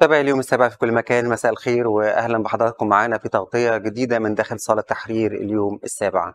متابعي اليوم السابع في كل مكان مساء الخير واهلا بحضراتكم معانا في تغطيه جديده من داخل صاله تحرير اليوم السابع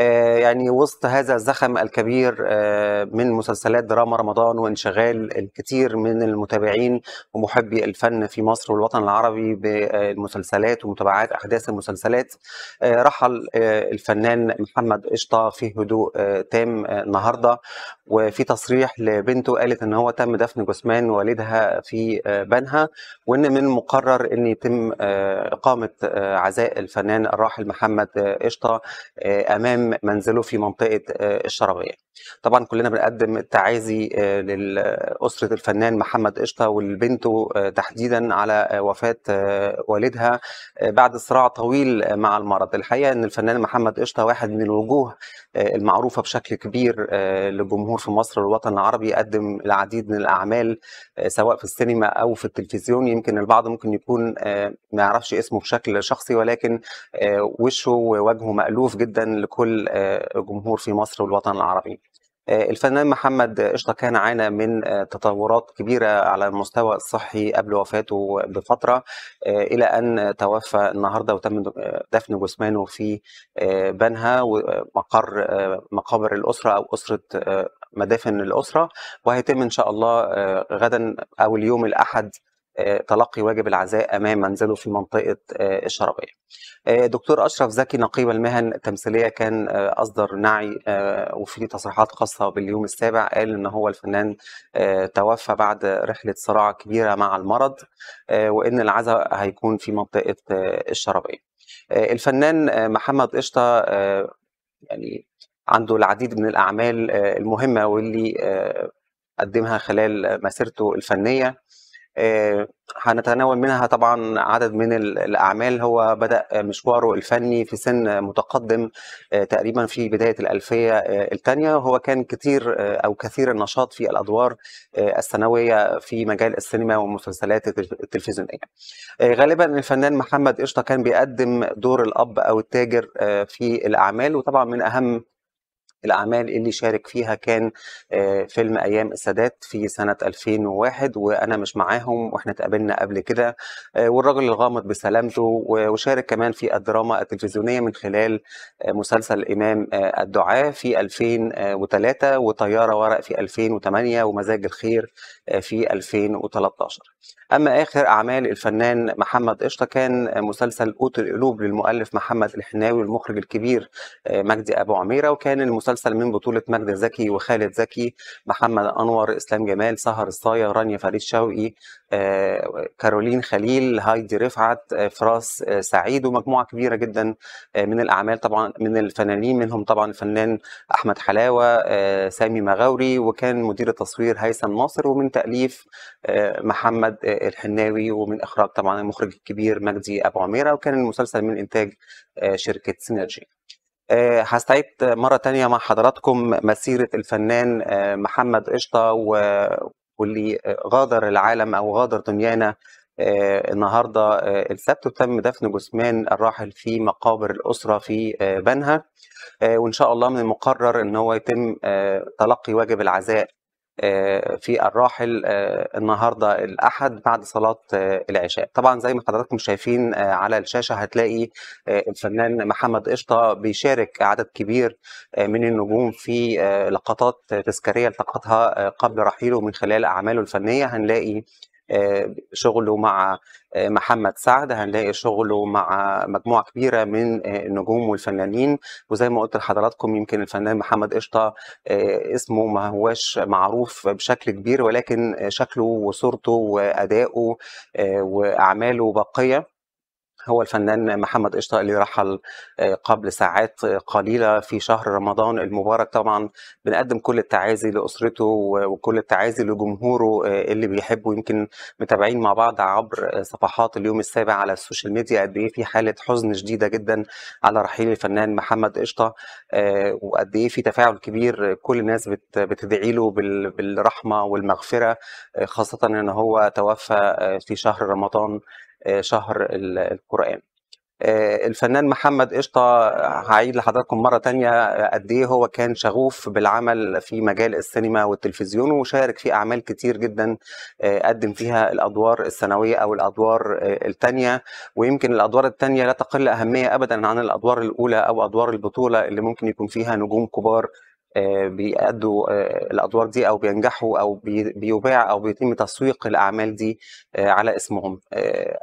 آه، يعني وسط هذا الزخم الكبير آه، من مسلسلات دراما رمضان وانشغال الكثير من المتابعين ومحبي الفن في مصر والوطن العربي بالمسلسلات ومتابعات احداث المسلسلات آه، رحل الفنان محمد قشطه في هدوء تام النهارده وفي تصريح لبنته قالت ان هو تم دفن جثمان والدها في بنها وان من المقرر ان يتم اقامه عزاء الفنان الراحل محمد قشطه امام منزله في منطقه آه، الشرقيه طبعا كلنا بنقدم التعازي آه، لأسرة الفنان محمد قشطة والبنته آه، تحديدا على آه، وفاة والدها بعد صراع طويل مع المرض الحقيقة أن الفنان محمد قشطة واحد من الوجوه المعروفة بشكل كبير للجمهور في مصر والوطن العربي قدم العديد من الأعمال سواء في السينما أو في التلفزيون يمكن البعض ممكن يكون ما يعرفش اسمه بشكل شخصي ولكن وشه ووجهه مألوف جدا لكل جمهور في مصر والوطن العربي آه، الفنان محمد قشطه كان عانى من آه، تطورات كبيره على المستوى الصحي قبل وفاته بفتره آه، الى ان توفى النهارده وتم دفن جثمانه في بنها ومقر مقابر الاسره او اسره مدافن الاسره وهيتم ان شاء الله غدا او اليوم الاحد آه، تلقي واجب العزاء امام منزله في منطقه آه، الشربيه. آه، دكتور اشرف زكي نقيب المهن التمثيليه كان اصدر نعي وفي تصريحات خاصه باليوم السابع قال ان هو الفنان توفى بعد رحله صراع كبيره مع المرض وان العزاء هيكون في منطقه الشربيه. الفنان محمد قشطه يعني عنده العديد من الاعمال المهمه واللي قدمها خلال مسيرته الفنيه آه، هنتناول منها طبعا عدد من الاعمال هو بدا مشواره الفني في سن متقدم آه، تقريبا في بدايه الالفيه آه، الثانيه هو كان كثير او كثير النشاط في الادوار الثانويه في مجال السينما والمسلسلات التلفزيونيه غالبا الفنان محمد قشطه كان بيقدم دور الاب او التاجر في الاعمال وطبعا من اهم الأعمال اللي شارك فيها كان آه، فيلم أيام السادات في سنة 2001 وأنا مش معاهم وإحنا اتقابلنا قبل كده آه، والرجل الغامض بسلامته وشارك كمان في الدراما التلفزيونية من خلال آه، مسلسل إمام الدعاء في 2003 وطيارة ورق في 2008 ومزاج الخير في 2013 أما آخر أعمال الفنان محمد قشطة كان مسلسل قوت القلوب للمؤلف محمد الحناوي المخرج الكبير مجدي أبو عميرة وكان المسلسل المسلسل من بطولة مجد زكي وخالد زكي محمد أنور إسلام جمال سهر الصاية رانيا فريد شوقي آه، كارولين خليل هايدي رفعت آه، فراس آه، سعيد ومجموعة كبيرة جدا من الأعمال طبعا من الفنانين منهم طبعا الفنان أحمد حلاوة سامي مغاوري وكان مدير التصوير هيثم ناصر ومن تأليف محمد الحناوي ومن إخراج طبعا المخرج الكبير مجدي أبو عميرة وكان المسلسل من إنتاج شركة سينرجي آه، هستعيد مرة تانية مع حضراتكم مسيرة الفنان آه، محمد قشطة واللي غادر العالم أو غادر دنيانا آه، النهاردة السبت وتم دفن جثمان الراحل في مقابر الأسرة في بنها وإن شاء الله من المقرر أن هو يتم تلقي واجب العزاء آه، في الراحل آه، النهارده الاحد بعد صلاه آه، العشاء طبعا زي ما حضراتكم شايفين على الشاشه هتلاقي الفنان محمد قشطه بيشارك عدد كبير من النجوم في لقطات تذكاريه التقطها قبل رحيله من خلال اعماله الفنيه هنلاقي آه، شغله مع آه، محمد سعد هنلاقي شغله مع مجموعه كبيره من آه، النجوم والفنانين وزي ما قلت لحضراتكم يمكن الفنان محمد قشطه اسمه ما هوش معروف بشكل كبير ولكن شكله وصورته وادائه واعماله باقيه هو الفنان محمد قشطه اللي رحل آه، قبل ساعات قليله في شهر رمضان المبارك طبعا بنقدم كل التعازي لاسرته وكل التعازي لجمهوره آه، اللي بيحبه يمكن متابعين مع بعض عبر صفحات اليوم السابع على السوشيال ميديا قد ايه في حاله حزن شديده جدا على رحيل الفنان محمد قشطه آه، وقد ايه في تفاعل كبير كل الناس بتدعي له بالرحمه والمغفره خاصه ان هو توفى في شهر رمضان آه، شهر القرآن آه، الفنان محمد قشطة هعيد لحضراتكم مرة تانية آه، قد إيه هو كان شغوف بالعمل في مجال السينما والتلفزيون وشارك في أعمال كتير جدا قدم فيها الأدوار السنوية أو الأدوار التانية ويمكن الأدوار التانية لا تقل أهمية أبدا عن الأدوار الأولى أو أدوار البطولة اللي ممكن يكون فيها نجوم كبار آه، بيأدوا آه، الأدوار دي أو بينجحوا أو بيباع أو بيتم تسويق الأعمال دي آه، على اسمهم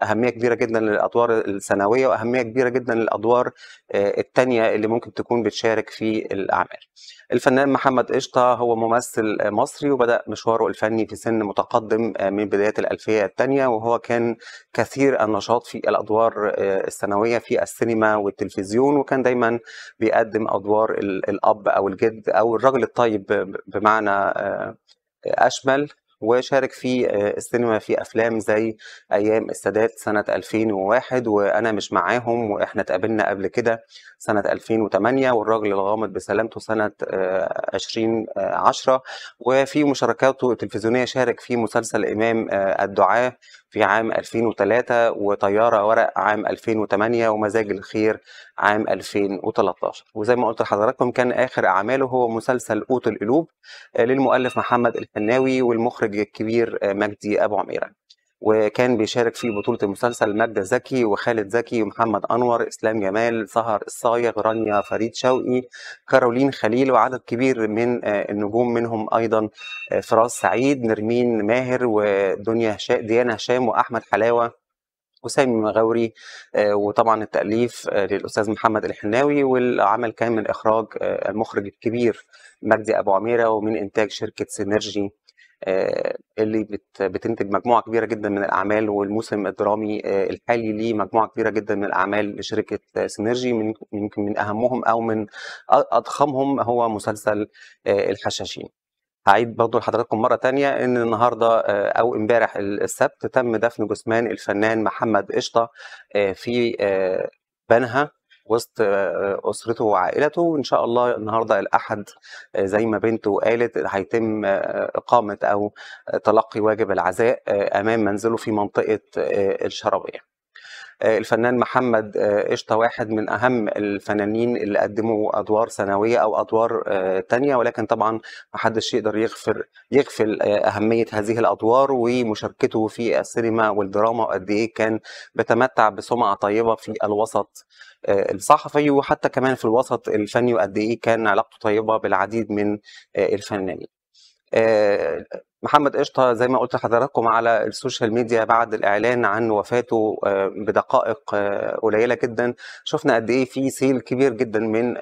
أهمية كبيرة جدا للأدوار السنوية وأهمية كبيرة جدا للأدوار التانية اللي ممكن تكون بتشارك في الأعمال الفنان محمد قشطة هو ممثل مصري وبدأ مشواره الفني في سن متقدم من بداية الألفية الثانية وهو كان كثير النشاط في الأدوار السنوية في السينما والتلفزيون وكان دايما بيقدم أدوار الأب أو الجد او الرجل الطيب بمعنى آه، اشمل وشارك في آه، السينما في افلام زي ايام السادات سنه 2001 وانا مش معاهم واحنا اتقابلنا قبل كده سنه 2008 والراجل الغامض بسلامته سنه 2010 آه، وفي مشاركاته التلفزيونيه شارك في مسلسل امام الدعاه في عام 2003 وطيارة ورق عام 2008 ومزاج الخير عام 2013 وزي ما قلت لحضراتكم كان آخر أعماله هو مسلسل قوت القلوب آه، للمؤلف محمد الفناوي والمخرج الكبير آه، مجدي أبو عميرة وكان بيشارك في بطوله المسلسل ماجده زكي وخالد زكي ومحمد انور اسلام جمال سهر الصايغ رانيا فريد شوقي كارولين خليل وعدد كبير من آه، النجوم منهم ايضا آه، فراس سعيد نرمين ماهر ودنيا ديانا هشام واحمد حلاوه وسامي مغاوري آه، وطبعا التأليف للأستاذ محمد الحناوي والعمل كان من إخراج المخرج الكبير مجدي أبو عميرة ومن إنتاج شركة سينرجي آه، اللي بتنتج مجموعه كبيره جدا من الاعمال والموسم الدرامي آه، الحالي ليه مجموعه كبيره جدا من الاعمال لشركه سينرجي من يمكن من اهمهم او من اضخمهم هو مسلسل آه، الحشاشين هعيد برضو لحضراتكم مرة تانية إن النهاردة أو إمبارح السبت تم دفن جثمان الفنان محمد قشطة في بنها وسط آه، اسرته وعائلته وان شاء الله النهارده الاحد آه، زي ما بنته قالت هيتم آه، اقامه او تلقي واجب العزاء امام منزله في منطقه الشرابيه آه، الفنان محمد آه، قشطه واحد من اهم الفنانين اللي قدموا ادوار ثانويه او ادوار آه، تانية ولكن طبعا محدش يقدر يغفر يغفل اهميه هذه الادوار ومشاركته في السينما والدراما وقد ايه كان بتمتع بسمعه طيبه في الوسط الصحفي وحتى كمان في الوسط الفني وقد ايه كان علاقته طيبه بالعديد من الفنانين آه، محمد قشطه زي ما قلت لحضراتكم على السوشيال ميديا بعد الاعلان عن وفاته آه، بدقائق آه، قليله جدا شفنا قد ايه في سيل كبير جدا من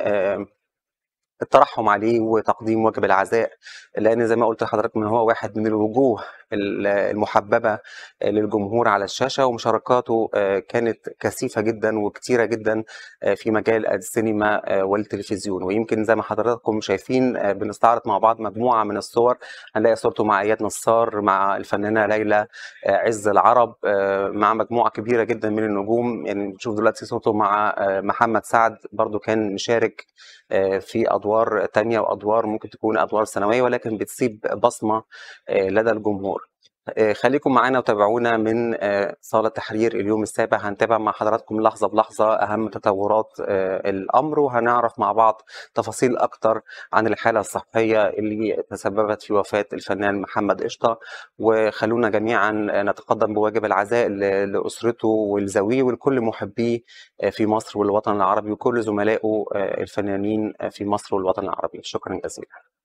الترحم عليه وتقديم واجب العزاء لان زي ما قلت لحضرتك من هو واحد من الوجوه المحببه للجمهور على الشاشه ومشاركاته آه، كانت كثيفه جدا وكثيره جدا آه، في مجال السينما آه، والتلفزيون ويمكن زي ما حضراتكم شايفين بنستعرض مع بعض مجموعه من الصور هنلاقي صورته مع اياد نصار مع الفنانه ليلى عز العرب مع مجموعه كبيره جدا من النجوم يعني نشوف دلوقتي صورته مع محمد سعد برضو كان مشارك في ادوار ادوار تانية وادوار ممكن تكون ادوار سنويه ولكن بتصيب بصمه آه، لدى الجمهور آه، خليكم معانا وتابعونا من آه، صالة تحرير اليوم السابع هنتابع مع حضراتكم لحظة بلحظة أهم تطورات آه، الأمر وهنعرف مع بعض تفاصيل أكتر عن الحالة الصحية اللي تسببت في وفاة الفنان محمد قشطة وخلونا جميعا نتقدم بواجب العزاء لأسرته ولزويه ولكل محبيه في مصر والوطن العربي وكل زملائه الفنانين في مصر والوطن العربي شكرا جزيلا